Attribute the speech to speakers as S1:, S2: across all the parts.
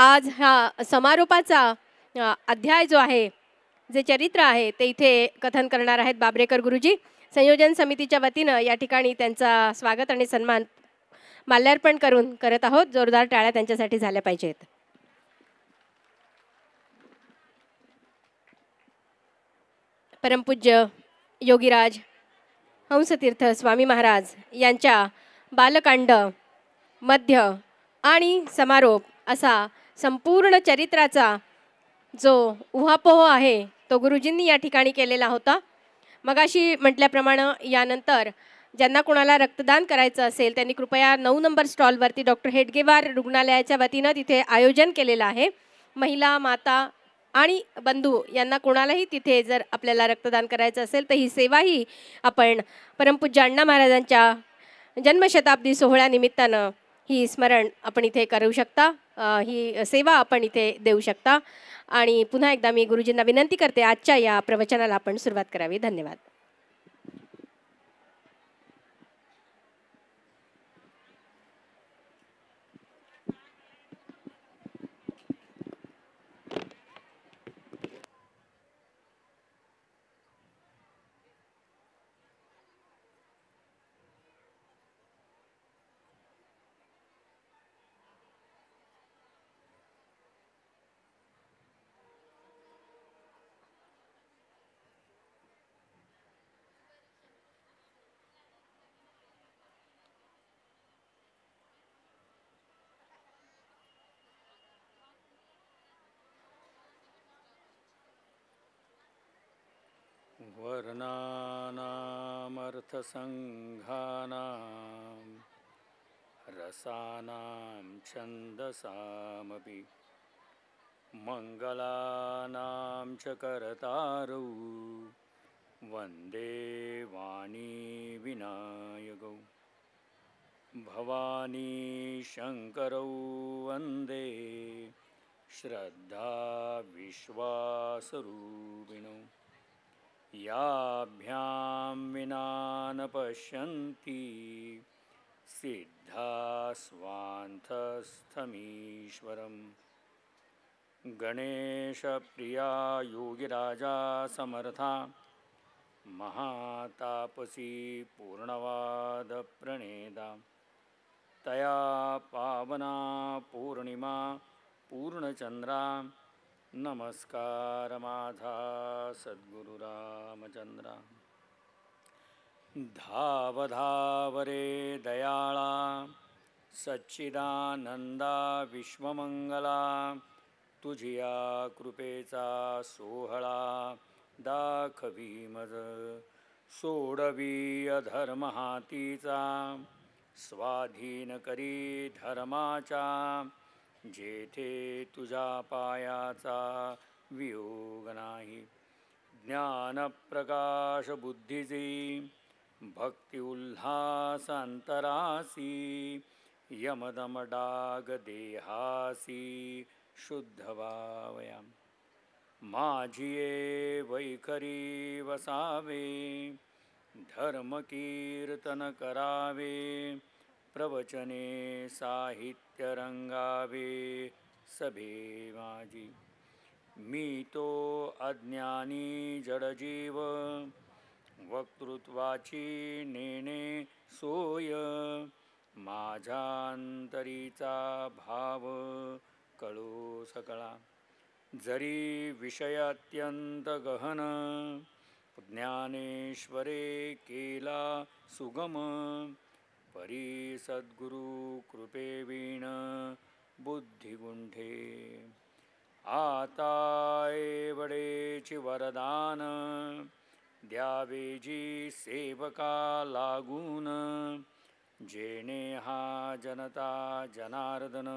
S1: आज हा समारोपाचा अध्याय जो आहे जे चरित्र आहे ते इथे कथन करणार आहेत बाबरेकर गुरुजी संयोजन समितीच्या वतीनं या ठिकाणी त्यांचा स्वागत आणि सन्मान माल्यार्पण करून करत आहोत जोरदार टाळ्या त्यांच्यासाठी झाल्या पाहिजेत परमपूज्य योगीराज हंसतीर्थ स्वामी महाराज यांच्या बालकांड मध्य आणि समारोप असा संपूर्ण चरित्राचा जो उहापोह आहे तो गुरुजींनी या ठिकाणी केलेला होता मगाशी म्हटल्याप्रमाणे यानंतर ज्यांना कोणाला रक्तदान करायचं असेल त्यांनी कृपया नऊ नंबर स्टॉलवरती डॉक्टर हेडगेवार रुग्णालयाच्या वतीनं तिथे आयोजन केलेलं आहे महिला माता आणि बंधू यांना कोणालाही तिथे जर आपल्याला रक्तदान करायचं असेल तर ही सेवाही आपण परमपूज्य अण्णा महाराजांच्या जन्मशताब्दी सोहळ्यानिमित्तानं ही स्मरण आपण इथे करू शकता ही सेवा आपण इथे देऊ शकता आणि पुन्हा एकदा मी गुरुजींना विनंती करते आजच्या या प्रवचनाला आपण सुरुवात करावी धन्यवाद
S2: वर्णानामर्थसङ्घानां रसानां छन्दसामपि मङ्गलानां च करतारौ वन्दे वाणी विनायकौ भवानी शङ्करौ वन्दे श्रद्धा विश्वासरूपिणौ याभ्यां विना न सिद्धा स्वान्थस्थमीश्वरम् गणेशप्रिया योगिराजा समर्था महातापसी प्रणेदा तया पावना पूर्णिमा पूर्णचंद्रा नमस्कार माझा सद्गुरु रामचंद्र धाव दयाळा सच्चिदानंदा विश्वमंगला तुझिया कृपेचा सोहळा दाखवी मज सोडवी अधर्म हातीचा स्वाधीन करी धर्माचा जेथे तुझा पायाचा वियोग नाही अंतरासी। भक्तिउल्हासान्तरासि देहासी। माझी माझिये वैखरी वसावे धर्मकीर्तन करावे प्रवचने साहित्यरंगावे सभे माझी मी तो अज्ञानी जडजीव वक्तृत्वाची नेणे सोय माझ्यांतरीचा भाव कळू सकळा जरी विषय अत्यंत गहन ज्ञानेश्वरे केला सुगम परी कृपे वीण बुद्धिगुंठे आता वरदान द्यावेजी सेवका लागून जेणे हा जनता जनार्दन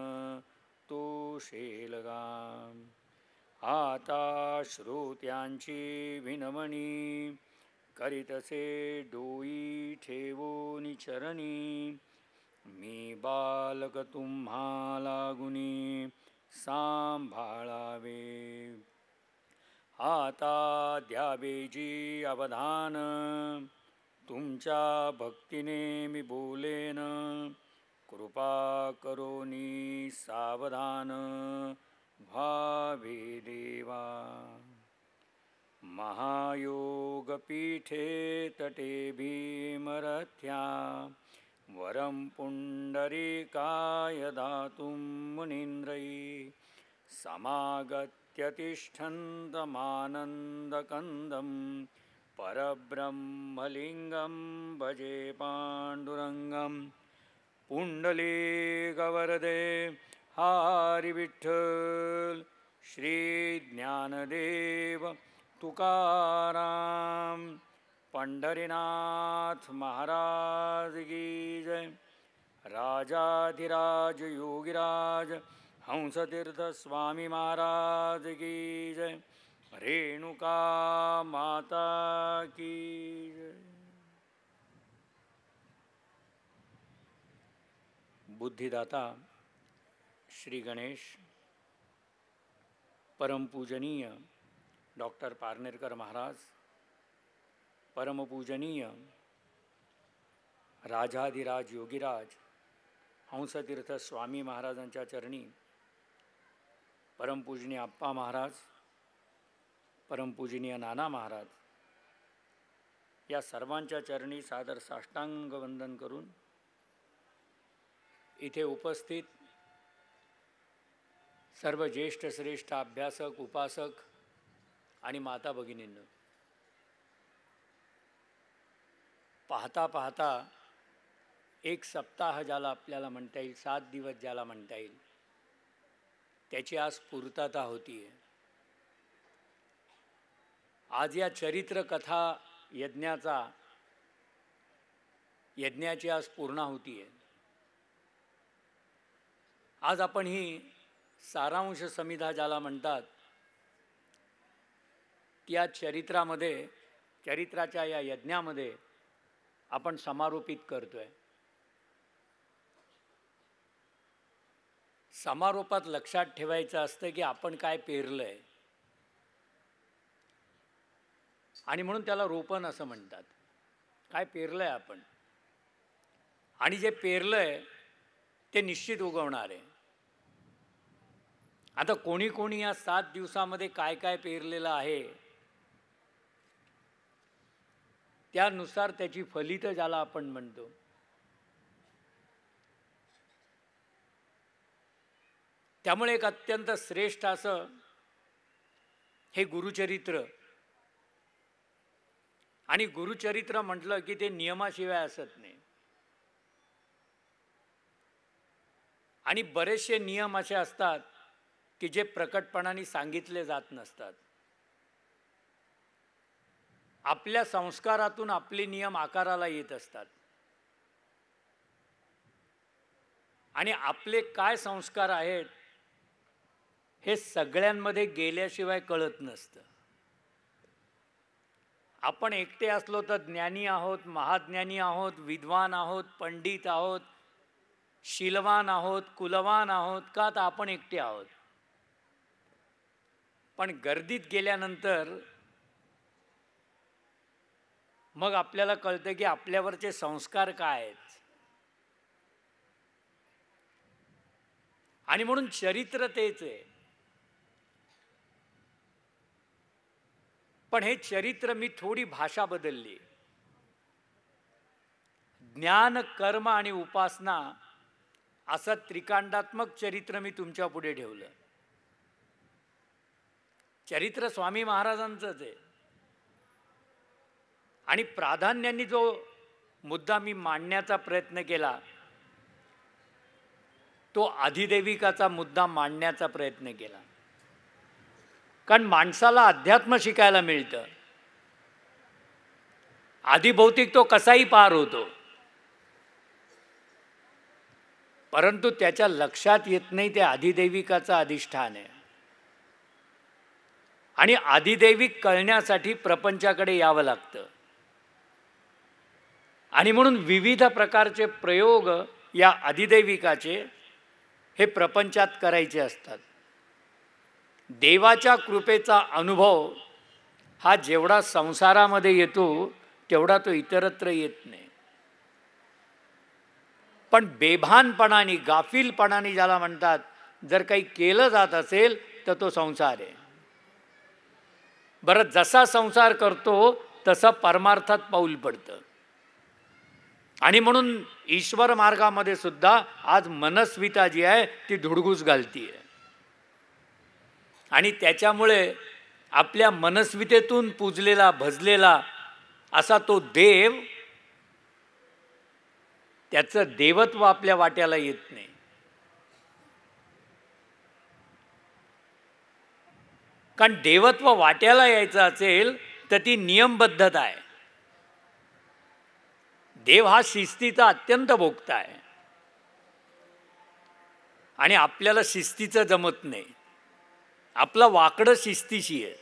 S2: तो शेलगा आता श्रोत्यांची विनमणी करीतसे डोई ठेवून चरणी मी बालक तुम्हाला गुणी सांभाळावे आता द्यावेजी अवधान तुमच्या भक्तीने मी बोलेन कृपा करोनी सावधान भावे देवा महायोगपीठे तटे भीमरथ्या वरं पुण्डरीकाय दातुं मुनीन्द्रयी समागत्यतिष्ठन्दमानन्दकन्दं परब्रह्मलिङ्गं भजे पाण्डुरङ्गं पुण्डलीगवरदे हारिविठ्ठल् श्रीज्ञानदेव तुकाराम पंढरीनाथ महाराज गीज राजाधिराज योगिराज हंसतीर्थ स्वामी महाराज गीज रेणुका माता की बुद्धिदाता श्री गणेश परमपूजनीय डॉक्टर पारनेरकर महाराज परमपूजनीय राजाधिराज योगीराज हंसतीर्थ स्वामी महाराजांच्या चरणी परमपूजनीय आप्पा महाराज परमपूजनीय नाना महाराज या सर्वांच्या चरणी सादर साष्टांग वंदन करून इथे उपस्थित सर्व ज्येष्ठ
S3: श्रेष्ठ अभ्यासक उपासक आणि माता भगिनींना पाहता पाहता एक सप्ताह ज्याला आपल्याला म्हणता येईल सात दिवस ज्याला म्हणता येईल त्याची आज पूर्तता होती आज या चरित्र कथा यज्ञाचा यज्ञाची आज पूर्णा होती आज आपण ही सारांश समिधा ज्याला म्हणतात या चरित्रामध्ये चरित्राच्या या यज्ञामध्ये आपण समारोपित करतोय समारोपात लक्षात ठेवायचं असतं की आपण काय पेरलंय आणि म्हणून त्याला रोपण असं म्हणतात काय पेरलंय आपण आणि जे पेरलंय ते निश्चित उगवणार आहे आता कोणी कोणी या सात दिवसामध्ये काय काय पेरलेलं आहे त्यानुसार त्याची फलित ज्याला आपण म्हणतो त्यामुळे एक अत्यंत श्रेष्ठ असं हे गुरुचरित्र आणि गुरुचरित्र म्हटलं की ते नियमाशिवाय असत नाही आणि बरेचसे नियम असे असतात की जे प्रकटपणाने सांगितले जात नसतात आपल्या संस्कारातून आपले नियम आकाराला येत असतात आणि आपले काय संस्कार आहेत हे सगळ्यांमध्ये गेल्याशिवाय कळत नसतं आपण एकटे असलो तर ज्ञानी आहोत महाज्ञानी आहोत विद्वान आहोत पंडित आहोत शिलवान आहोत कुलवान आहोत का तर आपण एकटे आहोत पण गर्दीत गेल्यानंतर मग आपल्याला कळतं की आपल्यावरचे संस्कार काय आहेत आणि म्हणून चरित्र तेच आहे पण हे चरित्र मी थोडी भाषा बदलली ज्ञान कर्म आणि उपासना असं त्रिकांडात्मक चरित्र मी तुमच्या पुढे ठेवलं चरित्र स्वामी महाराजांचंच आहे आणि प्राधान्याने जो मुद्दा मी मांडण्याचा प्रयत्न केला तो आधिदेविकाचा मुद्दा मांडण्याचा प्रयत्न केला कारण माणसाला अध्यात्म शिकायला मिळतं भौतिक तो कसाही पार होतो परंतु त्याच्या लक्षात येत नाही ते आधिदेविकाचं अधिष्ठान आहे आणि आधिदैविक कळण्यासाठी प्रपंचाकडे यावं लागतं आणि म्हणून विविध प्रकारचे प्रयोग या अधिदैविकाचे हे प्रपंचात करायचे असतात देवाच्या कृपेचा अनुभव हा जेवढा संसारामध्ये येतो तेवढा तो इतरत्र येत नाही पण बेभानपणाने गाफीलपणाने ज्याला म्हणतात जर काही केलं जात असेल तर तो संसार आहे बरं जसा संसार करतो तसं परमार्थात पाऊल पडतं आणि म्हणून ईश्वर मार्गामध्ये सुद्धा आज मनस्विता जी आहे ती धुडगूस घालती आहे आणि त्याच्यामुळे आपल्या मनस्वितेतून पूजलेला भजलेला असा तो देव त्याचं देवत्व आपल्या वाट्याला येत नाही कारण देवत्व वाट्याला यायचं असेल तर ती नियमबद्धता आहे देव हा शिस्तीचा अत्यंत भोगता आहे आणि आपल्याला शिस्तीचं जमत नाही आपलं वाकडं शिस्तीशी आहे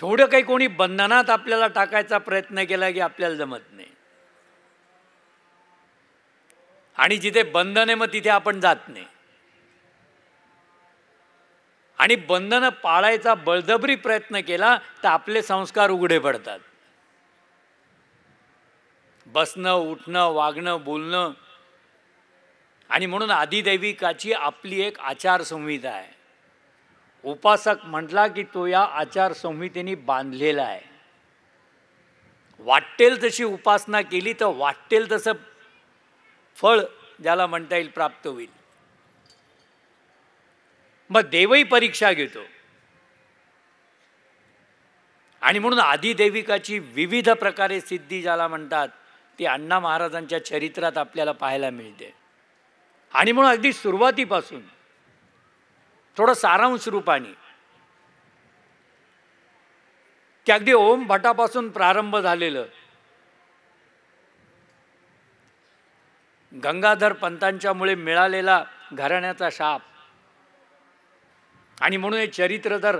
S3: थोडं काही कोणी बंधनात आपल्याला टाकायचा प्रयत्न केला की आपल्याला जमत नाही आणि जिथे बंधन आहे मग तिथे आपण जात नाही आणि बंधनं पाळायचा बळजबरी प्रयत्न केला तर आपले संस्कार उघडे पडतात बसणं उठणं वागणं बोलणं आणि म्हणून आदिदैविकाची आपली एक आचारसंहिता आहे उपासक म्हटला की तो या आचारसंहितेने बांधलेला आहे वाटेल तशी उपासना केली तर वाटेल तसं फळ ज्याला म्हणता येईल प्राप्त होईल मग देवही परीक्षा घेतो आणि म्हणून देविकाची विविध प्रकारे सिद्धी ज्याला म्हणतात ती अण्णा महाराजांच्या चरित्रात आपल्याला पाहायला मिळते आणि म्हणून अगदी सुरुवातीपासून थोडं सारांश रूपाने ते अगदी ओम भटापासून प्रारंभ झालेलं गंगाधर पंतांच्यामुळे मिळालेला घराण्याचा शाप आणि म्हणून हे चरित्र जर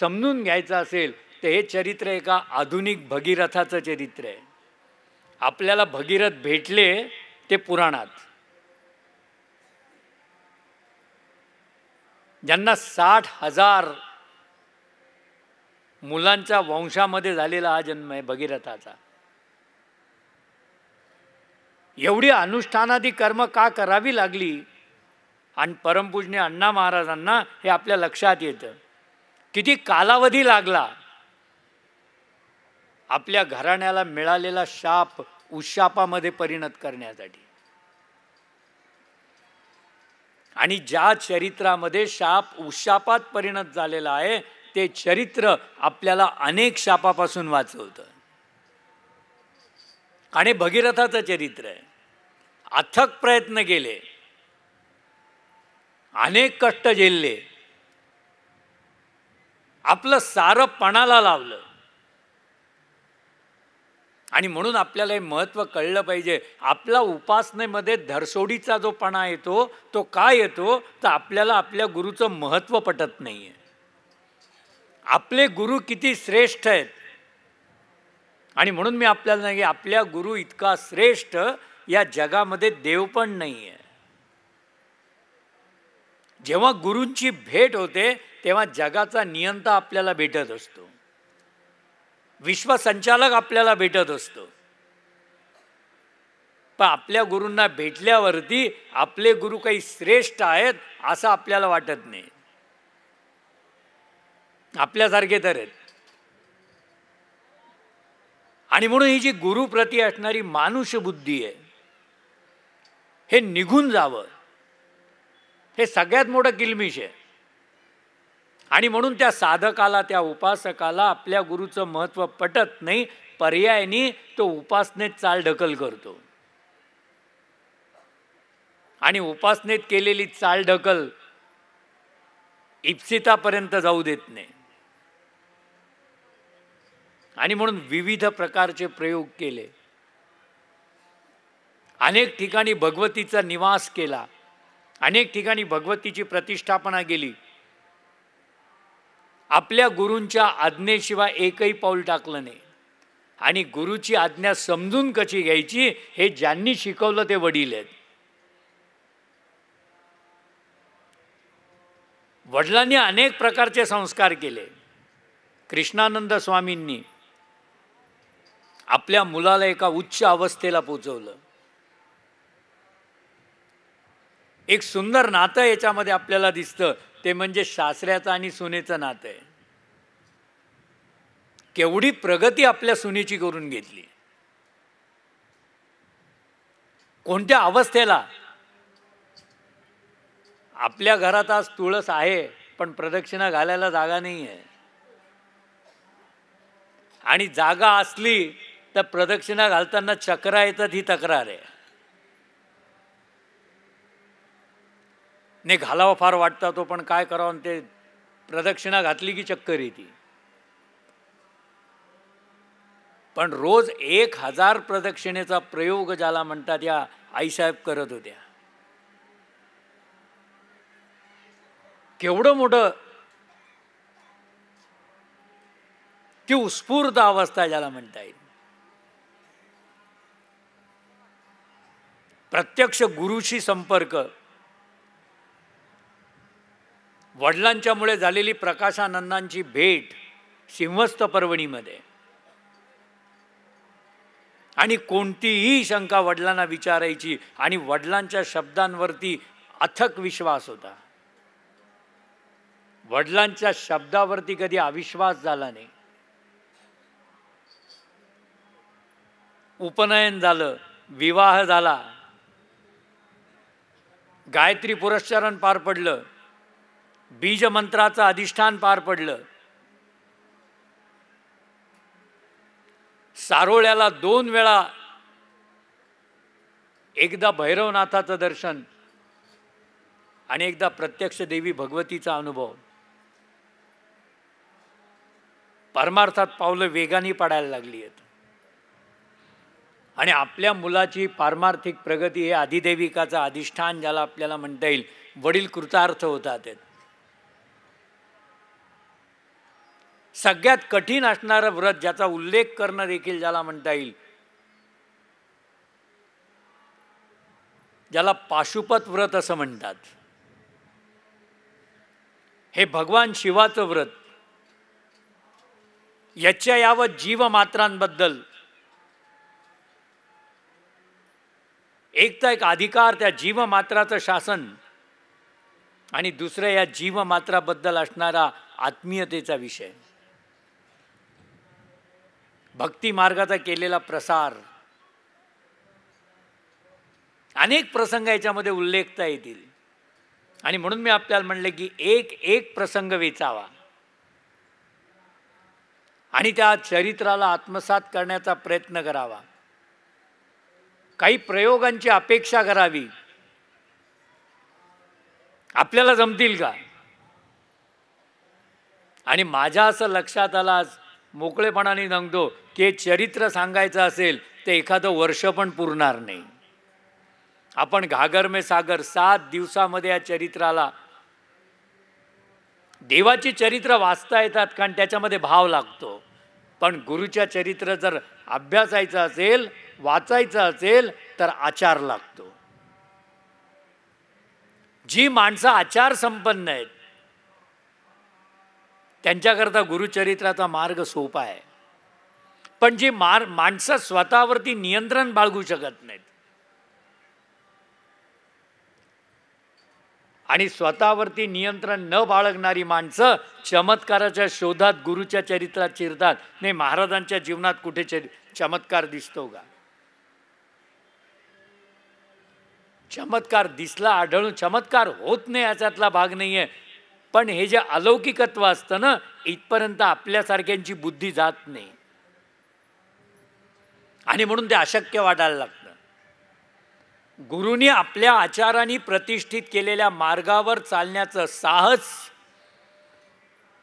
S3: समजून घ्यायचं असेल तर हे चरित्र एका आधुनिक भगीरथाचं चरित्र आहे आपल्याला भगीरथ भेटले ते पुराणात ज्यांना साठ हजार मुलांच्या वंशामध्ये झालेला हा जन्म आहे भगीरथाचा एवढी अनुष्ठानादी कर्म का करावी लागली आणि परमपूजने अण्णा महाराजांना हे आपल्या लक्षात येतं किती कालावधी लागला आपल्या घराण्याला मिळालेला शाप उशापामध्ये परिणत करण्यासाठी आणि ज्या चरित्रामध्ये शाप उशापात परिणत झालेला आहे ते चरित्र आपल्याला अनेक शापापासून वाचवतं आणि भगीरथाचं चरित्र आहे अथक प्रयत्न केले अनेक कष्ट झेलले आपलं सारं पणाला लावलं आणि म्हणून आपल्याला हे महत्व कळलं पाहिजे आपला उपासनेमध्ये धरसोडीचा जो पणा येतो तो का येतो तर आपल्याला आपल्या गुरुचं महत्त्व पटत नाही आपले गुरु किती श्रेष्ठ आहेत आणि म्हणून मी आपल्याला नाही आपल्या गुरु इतका श्रेष्ठ या जगामध्ये देव पण नाही आहे जेव्हा गुरूंची भेट होते तेव्हा जगाचा नियंता आपल्याला भेटत असतो विश्वसंचालक आपल्याला भेटत असतो पण आपल्या गुरूंना भेटल्यावरती आपले गुरु काही श्रेष्ठ आहेत असं आपल्याला वाटत नाही आपल्यासारखे तर आहेत आणि म्हणून ही जी गुरुप्रती असणारी बुद्धी आहे हे निघून जावं हे सगळ्यात मोठं किलमिश आहे आणि म्हणून त्या साधकाला त्या उपासकाला आपल्या गुरुचं महत्त्व पटत नाही पर्यायनी तो उपासनेत चाल ढकल करतो आणि उपासनेत केलेली चाल ढकल इप्सितापर्यंत जाऊ देत नाही आणि म्हणून विविध प्रकारचे प्रयोग केले अनेक ठिकाणी भगवतीचा निवास केला अनेक ठिकाणी भगवतीची प्रतिष्ठापना केली आपल्या गुरूंच्या आज्ञेशिवाय एकही पाऊल टाकलं नाही आणि गुरुची आज्ञा समजून कशी घ्यायची हे ज्यांनी शिकवलं ते वडील आहेत वडिलांनी अनेक प्रकारचे संस्कार केले कृष्णानंद स्वामींनी आपल्या मुलाला एका उच्च अवस्थेला पोचवलं एक सुंदर नातं याच्यामध्ये आपल्याला दिसतं ते म्हणजे सासऱ्याचं आणि सुनेचं नातं आहे केवढी प्रगती आपल्या सुनेची करून घेतली कोणत्या अवस्थेला आपल्या घरात आज तुळस आहे पण प्रदक्षिणा घालायला जागा नाही आहे आणि जागा असली तर प्रदक्षिणा घालताना चक्रा येतात ही तक्रार आहे ने घालावा फार वाटता तो पण काय करावं ते प्रदक्षिणा घातली की चक्कर येते पण रोज एक हजार प्रदक्षिणेचा प्रयोग ज्याला म्हणतात या आईसाहेब करत होत्या केवढं मोठं ती उत्स्फूर्त अवस्था ज्याला म्हणता येईल प्रत्यक्ष गुरुशी संपर्क वडिलांच्यामुळे झालेली प्रकाशानंदांची भेट सिंहस्थ पर्वणीमध्ये आणि कोणतीही शंका वडिलांना विचारायची आणि वडिलांच्या शब्दांवरती अथक विश्वास होता वडिलांच्या शब्दावरती कधी अविश्वास झाला नाही उपनयन झालं विवाह झाला गायत्री पुरस्कारण पार पडलं बीजमंत्राचं अधिष्ठान पार पडलं सारोळ्याला दोन वेळा एकदा भैरवनाथाचं दर्शन आणि एकदा प्रत्यक्ष देवी भगवतीचा अनुभव परमार्थात पावलं वेगाने पडायला लागली आहेत आणि आपल्या मुलाची पारमार्थिक प्रगती हे आधिदेविकाचं अधिष्ठान ज्याला आपल्याला म्हणता येईल वडील कृतार्थ होतात सगळ्यात कठीण असणारं व्रत ज्याचा उल्लेख करणं देखील ज्याला म्हणता येईल ज्याला पाशुपत व्रत असं म्हणतात हे भगवान शिवाचं व्रत याच्या यावत जीवमात्रांबद्दल एक तर एक अधिकार त्या जीवमात्राचं शासन आणि दुसरं या जीवमात्राबद्दल असणारा आत्मीयतेचा विषय भक्ती मार्गाचा केलेला प्रसार अनेक प्रसंग याच्यामध्ये उल्लेखता येतील आणि म्हणून मी आपल्याला म्हणले की एक एक प्रसंग वेचावा आणि त्या चरित्राला आत्मसात करण्याचा प्रयत्न करावा काही प्रयोगांची अपेक्षा करावी आपल्याला जमतील का आणि माझ्या असं लक्षात आलं मोकळेपणाने सांगतो की चरित्र सांगायचं असेल ते एखादं वर्ष पण पुरणार नाही आपण घागर मे सागर सात दिवसामध्ये या चरित्राला देवाची चरित्र वाचता येतात कारण त्याच्यामध्ये भाव लागतो पण गुरुच्या चरित्र जर अभ्यासायचं असेल वाचायचं असेल तर आचार लागतो जी माणसं आचार संपन्न आहेत त्यांच्याकरता गुरुचरित्राचा मार्ग सोपा आहे पण जी मार माणसं स्वतःवरती नियंत्रण बाळगू शकत नाहीत आणि स्वतःवरती नियंत्रण न बाळगणारी माणसं चमत्काराच्या शोधात गुरुच्या चरित्रात चिरतात नाही महाराजांच्या जीवनात कुठे चमत्कार दिसतो का चमत्कार दिसला आढळून चमत्कार होत नाही याच्यातला भाग नाही पण हे जे अलौकिकत्व असतं ना इथपर्यंत आपल्यासारख्यांची बुद्धी जात नाही आणि म्हणून ते अशक्य वाटायला लागतं गुरुनी आपल्या आचाराने प्रतिष्ठित केलेल्या मार्गावर चालण्याचं साहस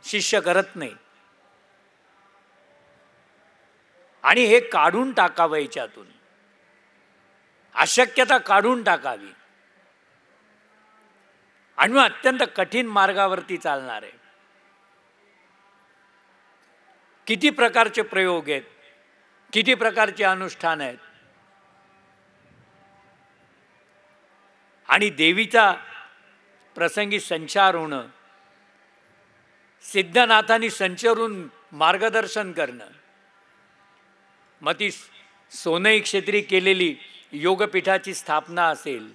S3: शिष्य करत नाही आणि हे काढून टाकावं याच्यातून अशक्यता काढून टाकावी आणि मग अत्यंत कठीण मार्गावरती चालणार आहे किती प्रकारचे प्रयोग आहेत किती प्रकारचे अनुष्ठान आहेत आणि देवीचा प्रसंगी संचार होणं सिद्धनाथांनी संचरून मार्गदर्शन करणं मग ती सोनई क्षेत्री केलेली योगपीठाची स्थापना असेल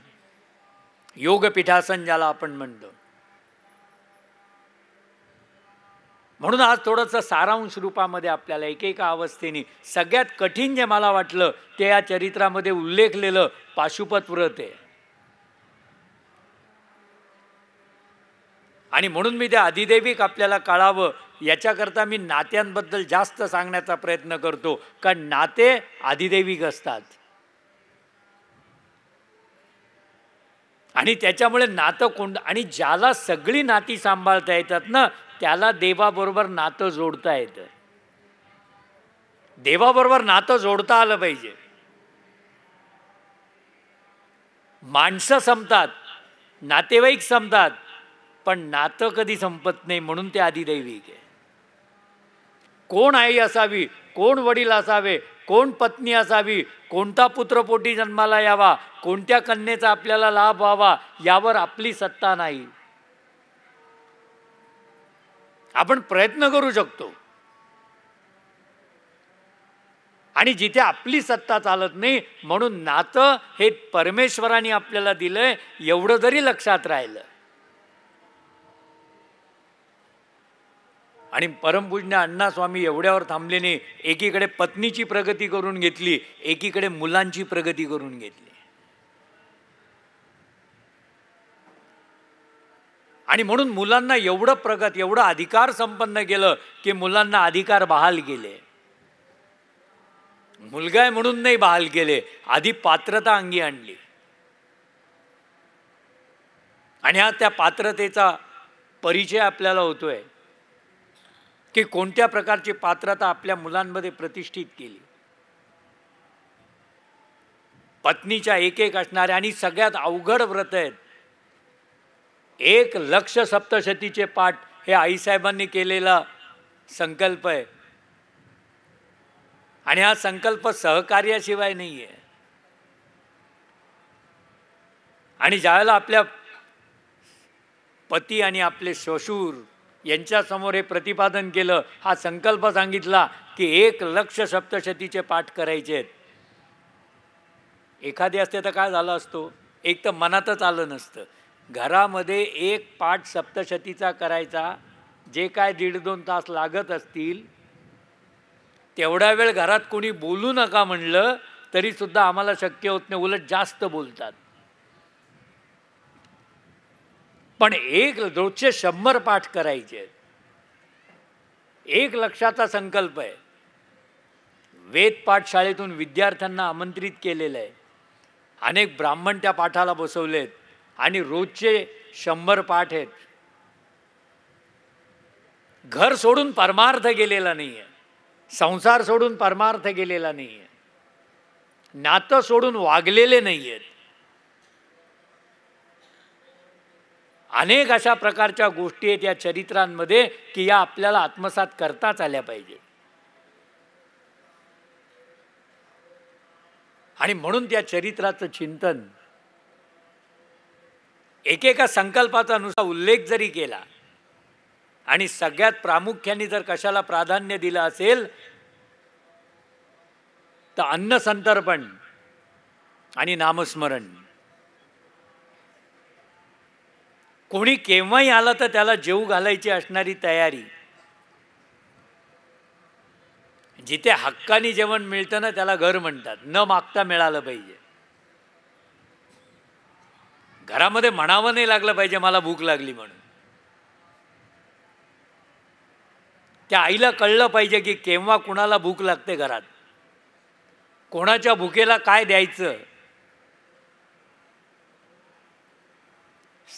S3: योगपीठासन ज्याला आपण म्हणतो म्हणून आज थोडंसं सारांश रूपामध्ये आपल्याला एकेका अवस्थेने सगळ्यात कठीण जे मला वाटलं ते या चरित्रामध्ये उल्लेखलेलं पाशुपत व्रत आहे आणि म्हणून मी ते अधिदैविक आपल्याला कळावं याच्याकरता मी नात्यांबद्दल जास्त सांगण्याचा प्रयत्न करतो कारण नाते अधिदैविक असतात आणि त्याच्यामुळे नातं कोण आणि ज्याला सगळी नाती सांभाळता येतात ना त्याला देवाबरोबर नातं जोडता येतं देवाबरोबर नातं जोडता आलं पाहिजे माणसं संपतात नातेवाईक संपतात पण नातं कधी संपत नाही म्हणून ते दैविक आहे कोण आई असावी कोण वडील असावे कोण पत्नी असावी कोणता पुत्रपोटी जन्माला यावा कोणत्या कन्येचा आपल्याला लाभ व्हावा यावर आपली सत्ता नाही आपण प्रयत्न करू शकतो आणि जिथे आपली सत्ता चालत नाही म्हणून नातं हे परमेश्वरांनी आपल्याला दिलंय एवढं जरी लक्षात राहिलं आणि परमपूज्य अण्णास्वामी एवढ्यावर थांबले नाही एकीकडे पत्नीची प्रगती करून घेतली एकीकडे मुलांची प्रगती करून घेतली आणि म्हणून मुलांना एवढं प्रगत एवढं अधिकार संपन्न केलं की मुलांना अधिकार बहाल केले मुलगाय म्हणून नाही बहाल केले आधी पात्रता अंगी आणली आणि हा त्या पात्रतेचा परिचय आपल्याला होतोय की कोणत्या प्रकारची पात्रता आपल्या मुलांमध्ये प्रतिष्ठित केली पत्नीच्या एक एक असणाऱ्या आणि सगळ्यात अवघड व्रत आहेत एक लक्ष सप्तशतीचे पाठ हे आईसाहेबांनी केलेला संकल्प आहे आणि हा संकल्प सहकार्याशिवाय नाही आहे आणि ज्यावेळेला आपल्या पती आणि आपले श्वशूर यांच्यासमोर हे प्रतिपादन केलं हा संकल्प सांगितला की एक लक्ष सप्तशतीचे पाठ करायचे आहेत एखादी असते तर काय झालं असतो एक तर मनातच आलं नसतं घरामध्ये एक पाठ सप्तशतीचा करायचा जे काय दीड दोन तास लागत असतील तेवढा वेळ घरात कोणी बोलू नका म्हणलं तरीसुद्धा आम्हाला शक्य होत नाही उलट जास्त बोलतात पण एक रोजचे शंभर पाठ करायचे एक लक्षाचा संकल्प आहे वेद पाठशाळेतून विद्यार्थ्यांना आमंत्रित केलेलं आहे अनेक ब्राह्मण त्या पाठाला बसवलेत आणि रोजचे शंभर पाठ आहेत घर सोडून परमार्थ गेलेला नाही आहे संसार सोडून परमार्थ गेलेला नाही आहे नातं सोडून वागलेले नाही आहेत अनेक अशा प्रकारच्या गोष्टी आहेत या चरित्रांमध्ये की या आपल्याला आत्मसात करताच आल्या पाहिजे आणि म्हणून त्या चरित्राचं चिंतन एकेका संकल्पाचा नुसता उल्लेख जरी केला आणि सगळ्यात प्रामुख्याने जर कशाला प्राधान्य दिलं असेल तर अन्नसंतर्पण आणि नामस्मरण कोणी केव्हाही आलं तर त्याला जेऊ घालायची असणारी तयारी जिथे हक्काने जेवण मिळतं ना त्याला घर म्हणतात न मागता मिळालं पाहिजे घरामध्ये म्हणावं नाही लागलं पाहिजे मला भूक लागली म्हणून त्या आईला कळलं पाहिजे की केव्हा कुणाला भूक लागते घरात कोणाच्या भुकेला काय द्यायचं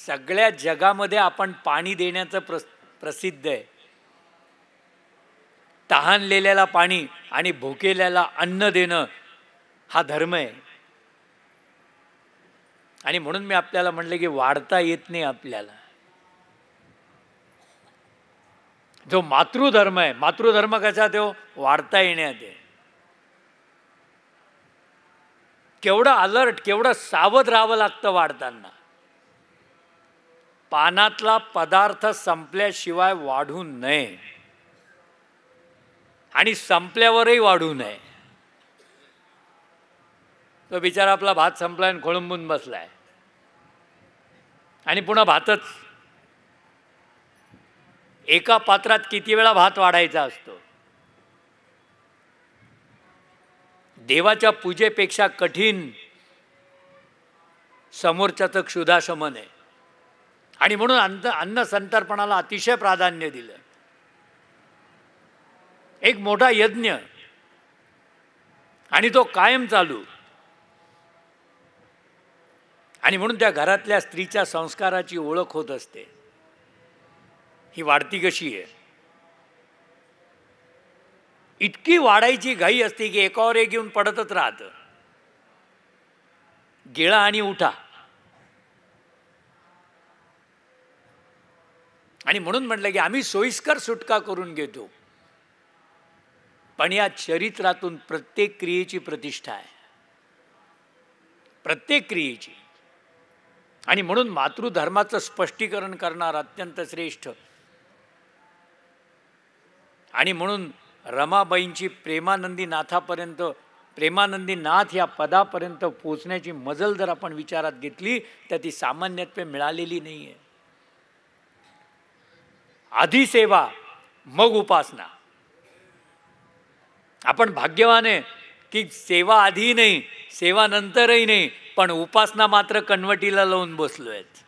S3: सगळ्या जगामध्ये आपण पाणी देण्याचं प्र प्रसिद्ध आहे तहानलेल्याला पाणी आणि भुकेल्याला अन्न देणं हा धर्म आहे आणि म्हणून मी आपल्याला म्हटलं की वाढता येत नाही आपल्याला जो मातृधर्म आहे मातृधर्म कसा तो वाढता येण्यात आहे केवढं अलर्ट केवढं सावध राहावं लागतं वाढताना पानातला पदार्थ संपल्याशिवाय वाढू नये आणि संपल्यावरही वाढू नये तो बिचारा आपला भात संपलाय आणि खोळंबून बसलाय आणि पुन्हा भातच एका पात्रात किती वेळा भात वाढायचा असतो देवाच्या पूजेपेक्षा कठीण समोरच्याच क्षुधाशमन आहे आणि म्हणून अंत अन्न संतर्पणाला अतिशय प्राधान्य दिलं एक मोठा यज्ञ आणि तो कायम चालू आणि म्हणून त्या घरातल्या स्त्रीच्या संस्काराची ओळख होत असते ही वाढती कशी आहे इतकी वाढायची घाई असते की एकावर एक घेऊन पडतच राहत गेळा आणि उठा आणि म्हणून म्हटलं की आम्ही सोयीस्कर सुटका करून घेतो पण या चरित्रातून प्रत्येक क्रियेची प्रतिष्ठा आहे प्रत्येक क्रियेची आणि म्हणून मातृधर्माचं स्पष्टीकरण करणार अत्यंत श्रेष्ठ आणि म्हणून रमाबाईंची प्रेमानंदी नाथापर्यंत प्रेमानंदी नाथ या पदापर्यंत पोचण्याची मजल जर आपण विचारात घेतली तर ती सामान्यत्वे मिळालेली नाही आहे आधी सेवा मग उपासना आपण भाग्यवान आहे की सेवा आधी नाही सेवा नंतरही नाही पण उपासना मात्र कन्वटीला लावून बसलो आहेत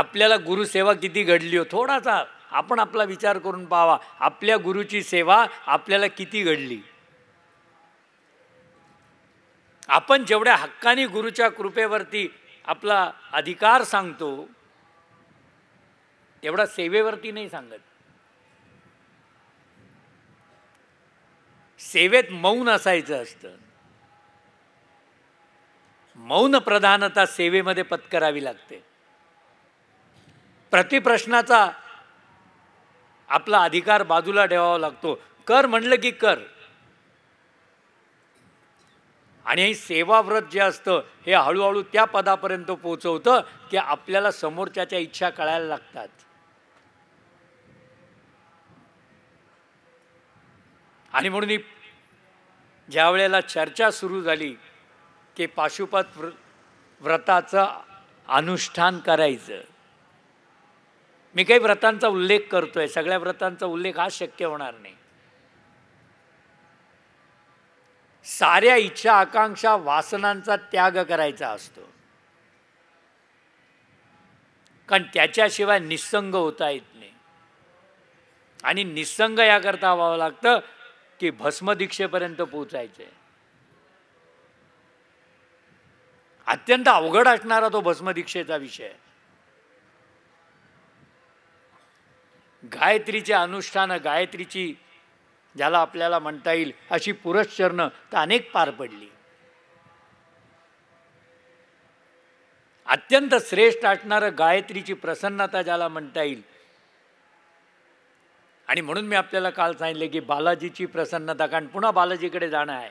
S3: आपल्याला गुरुसेवा किती घडली हो थोडासा आपण आपला विचार करून पाहावा आपल्या गुरुची सेवा आपल्याला किती घडली आपण जेवढ्या हक्कानी गुरुच्या कृपेवरती आपला अधिकार सांगतो एवढा सेवेवरती नाही सांगत सेवेत मौन असायचं असतं मौन प्रधानता सेवेमध्ये पत्करावी लागते प्रतिप्रश्नाचा आपला अधिकार बाजूला ठेवावा लागतो कर म्हणलं की कर आणि सेवाव्रत जे असतं हे हळूहळू त्या पदापर्यंत पोचवतं की आपल्याला समोरच्याच्या इच्छा कळायला लागतात आणि म्हणून ज्या वेळेला चर्चा सुरू झाली की पाशुपत व्र व्रताचं अनुष्ठान करायचं मी काही व्रतांचा उल्लेख करतोय सगळ्या व्रतांचा उल्लेख हा शक्य होणार नाही साऱ्या इच्छा आकांक्षा वासनांचा त्याग करायचा असतो कारण त्याच्याशिवाय निसंग होता येत नाही आणि निसंग याकरता व्हावं लागतं की भस्मदीक्षेपर्यंत पोचायचे अत्यंत अवघड असणारा तो भस्मदीक्षेचा विषय गायत्रीचे अनुष्ठान गायत्रीची ज्याला आपल्याला म्हणता येईल अशी पुरस्चरणं तर अनेक पार पडली अत्यंत श्रेष्ठ असणारं गायत्रीची प्रसन्नता ज्याला म्हणता येईल आणि म्हणून मी आपल्याला काल सांगितले की बालाजीची प्रसन्नता कारण पुन्हा बालाजीकडे जाणं आहे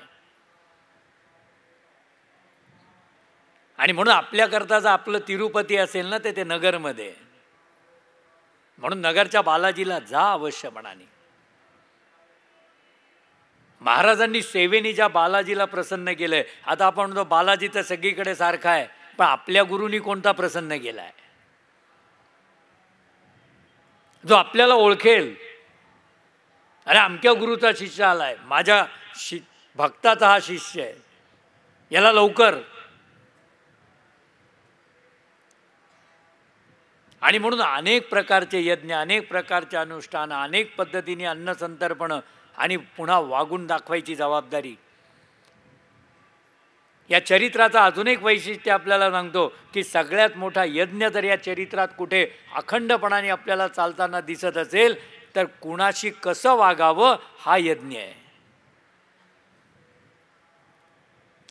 S3: आणि म्हणून आपल्याकरता जर आपलं तिरुपती असेल ना ते ते नगरमध्ये म्हणून नगरच्या बालाजीला जा अवश्य म्हणाने महाराजांनी सेवेनी ज्या बालाजीला प्रसन्न केलंय आता आपण म्हणतो बालाजी तर सगळीकडे सारखा आहे पण आपल्या गुरुनी कोणता प्रसन्न केलाय जो आपल्याला ओळखेल अरे आमच्या गुरुचा शिष्य आला आहे माझ्या शि भक्ताचा हा शिष्य आहे याला लवकर आणि म्हणून अनेक प्रकारचे यज्ञ अनेक प्रकारचे अनुष्ठान अनेक पद्धतीने अन्नसंतर्पण आणि पुन्हा वागून दाखवायची जबाबदारी या चरित्राचा अजून एक वैशिष्ट्य आपल्याला सांगतो की सगळ्यात मोठा यज्ञ जर या चरित्रात कुठे अखंडपणाने आपल्याला चालताना दिसत असेल तर कुणाशी कसं वागावं हा यज्ञ आहे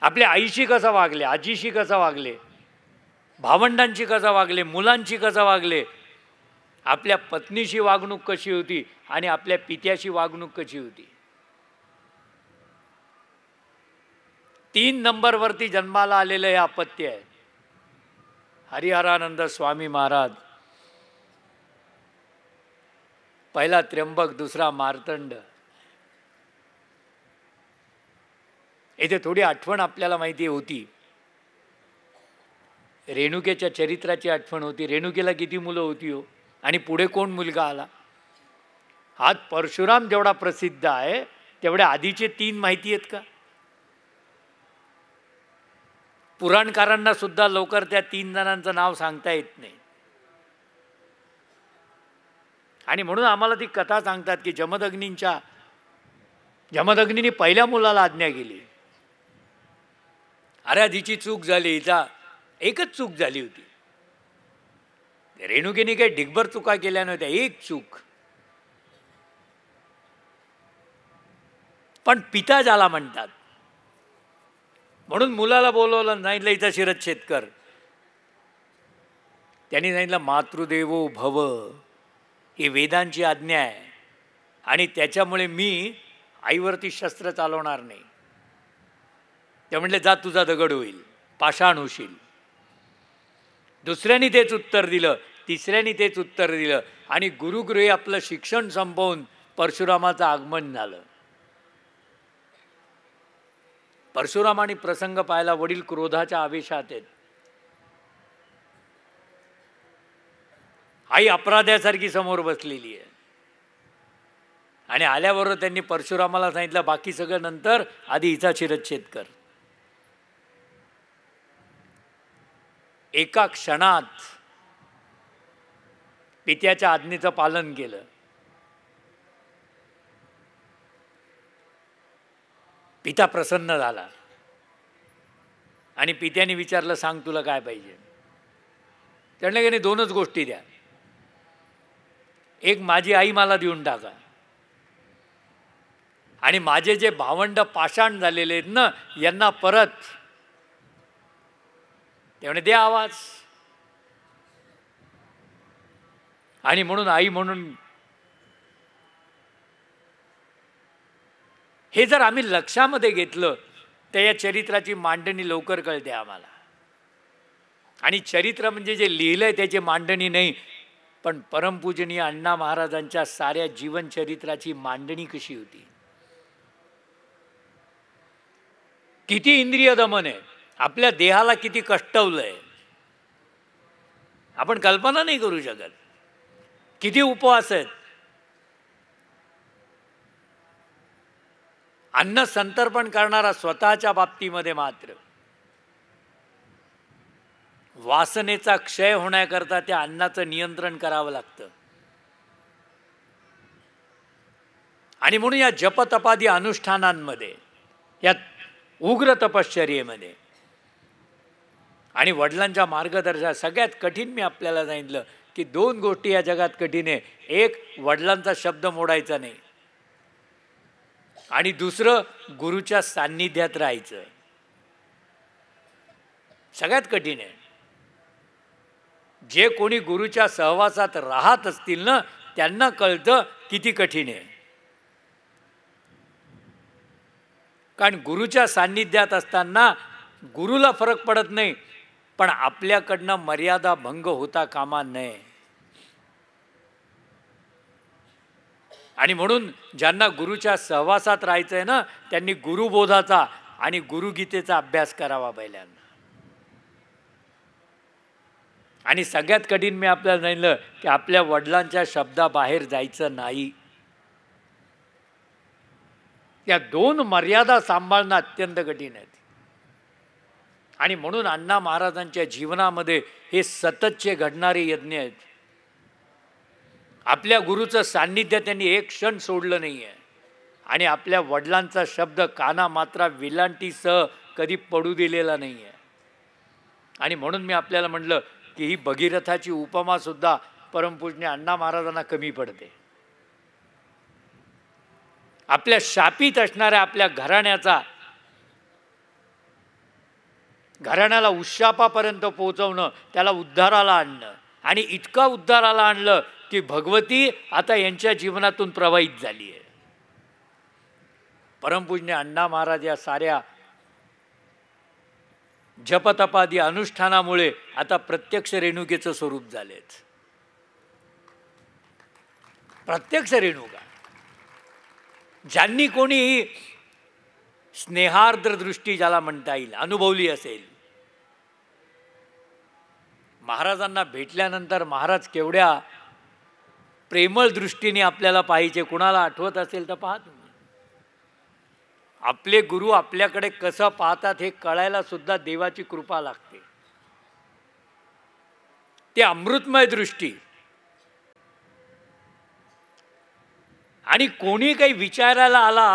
S3: आपल्या आईशी कसं वागले आजीशी कसं वागले भावंडांशी कसं वागले मुलांशी कसं वागले आपल्या पत्नीशी वागणूक कशी होती आणि आपल्या पित्याशी वागणूक कशी होती तीन नंबरवरती जन्माला आलेलं हे अपत्य आहे हरिहरानंद स्वामी महाराज पहिला त्र्यंबक दुसरा मार्तंड येथे थोडी आठवण आपल्याला माहिती होती रेणुकेच्या चरित्राची आठवण होती रेणुकेला किती मुलं होती हो आणि पुढे कोण मुलगा आला आज परशुराम जेवढा प्रसिद्ध आहे तेवढ्या आधीचे तीन माहिती आहेत का पुराणकारांना सुद्धा लवकर त्या तीन जणांचं नाव सांगता येत नाही आणि म्हणून आम्हाला ती कथा सांगतात की जमदग्नींच्या जमदग्नीने पहिल्या मुलाला आज्ञा केली अरे तिची चूक झाली हिचा एकच चूक झाली होती रेणुकीने काही ढिगभर चुका केल्या नव्हत्या एक चूक पण पिता झाला म्हणतात म्हणून मुलाला बोलवलं सांगितलं इथं शिरद शेतकर त्यांनी सांगितलं मातृदेवो भव ही वेदांची आज्ञा आहे आणि त्याच्यामुळे मी आईवरती शस्त्र चालवणार नाही ते म्हटले जा तुझा दगड होईल पाषाण होशील दुसऱ्यांनी तेच उत्तर दिलं तिसऱ्यांनी तेच उत्तर दिलं आणि गुरुगृही आपलं शिक्षण संपवून परशुरामाचं आगमन झालं परशुरामाने प्रसंग पाहायला वडील क्रोधाच्या आवेशात आहेत आई अपराध्यासारखी समोर बसलेली आहे आणि आल्याबरोबर त्यांनी परशुरामाला सांगितलं बाकी सगळं नंतर आधी हिचा शिरच्छेद कर एका क्षणात पित्याच्या आज्ञेचं पालन केलं पिता प्रसन्न झाला आणि पित्याने विचारलं सांग तुला काय पाहिजे त्यांना की दोनच गोष्टी द्या एक माझी आई मला देऊन टाका आणि माझे जे भावंड पाषाण झालेले आहेत ना यांना परत त्यामुळे दे आवाज आणि म्हणून आई म्हणून हे जर आम्ही लक्षामध्ये घेतलं तर या चरित्राची मांडणी लवकर कळते आम्हाला आणि चरित्र म्हणजे जे लिहिलंय त्याची मांडणी नाही पण परमपूजनीय अण्णा महाराजांच्या साऱ्या चरित्राची मांडणी कशी होती किती इंद्रिय दमन आहे आपल्या देहाला किती कष्टवलंय आपण कल्पना नाही करू शकत किती उपवास आहेत अन्न संतर्पण करणारा स्वतःच्या बाबतीमध्ये मात्र वासनेचा क्षय होण्याकरता त्या अन्नाचं नियंत्रण करावं लागतं आणि म्हणून या जपतपादी अनुष्ठानांमध्ये या उग्र तपश्चर्येमध्ये आणि वडिलांच्या मार्गदर्शन सगळ्यात कठीण मी आपल्याला सांगितलं की दोन गोष्टी या जगात कठीण आहे एक वडिलांचा शब्द मोडायचा नाही आणि दुसरं गुरुच्या सान्निध्यात राहायचं सगळ्यात कठीण आहे जे कोणी गुरुच्या सहवासात राहत असतील ना त्यांना कळतं किती कठीण आहे कारण गुरुच्या सान्निध्यात असताना गुरुला फरक पडत नाही पण आपल्याकडनं मर्यादा भंग होता कामा नये आणि म्हणून ज्यांना गुरुच्या सहवासात राहायचं आहे ना त्यांनी गुरुबोधाचा आणि गुरुगीतेचा अभ्यास करावा पहिल्यांदा आणि सगळ्यात कठीण मी आपल्याला सांगितलं की आपल्या वडिलांच्या शब्दाबाहेर जायचं नाही या दोन मर्यादा सांभाळणं अत्यंत कठीण आहेत आणि म्हणून अण्णा महाराजांच्या जीवनामध्ये हे सततचे घडणारे यज्ञ आहेत आपल्या गुरुचं सान्निध्य त्यांनी एक क्षण सोडलं नाही आहे आणि आपल्या वडिलांचा शब्द काना मात्रा विलांटीसह कधी पडू दिलेला नाही आहे आणि म्हणून मी आपल्याला म्हटलं की ही भगीरथाची सुद्धा परमपूजने अण्णा महाराजांना कमी पडते आपल्या शापित असणाऱ्या आपल्या घराण्याचा घराण्याला उशापापर्यंत पोहोचवणं त्याला उद्धाराला आणणं आणि इतका उद्धाराला आणलं की भगवती आता यांच्या जीवनातून प्रवाहित झाली आहे परमपूज्य अण्णा महाराज या साऱ्या जपतपादी अनुष्ठानामुळे आता प्रत्यक्ष रेणुकेचं स्वरूप झालेच प्रत्यक्ष रेणुका ज्यांनी कोणी स्नेहार्द्र दृष्टी ज्याला म्हणता येईल अनुभवली असेल महाराजांना भेटल्यानंतर महाराज केवढ्या प्रेमळ दृष्टीने आपल्याला पाहिजे कुणाला आठवत असेल तर पाहतो आपले गुरु आपल्याकडे कसं पाहतात हे कळायला सुद्धा देवाची कृपा लागते ते अमृतमय दृष्टी आणि कोणी काही विचारायला आला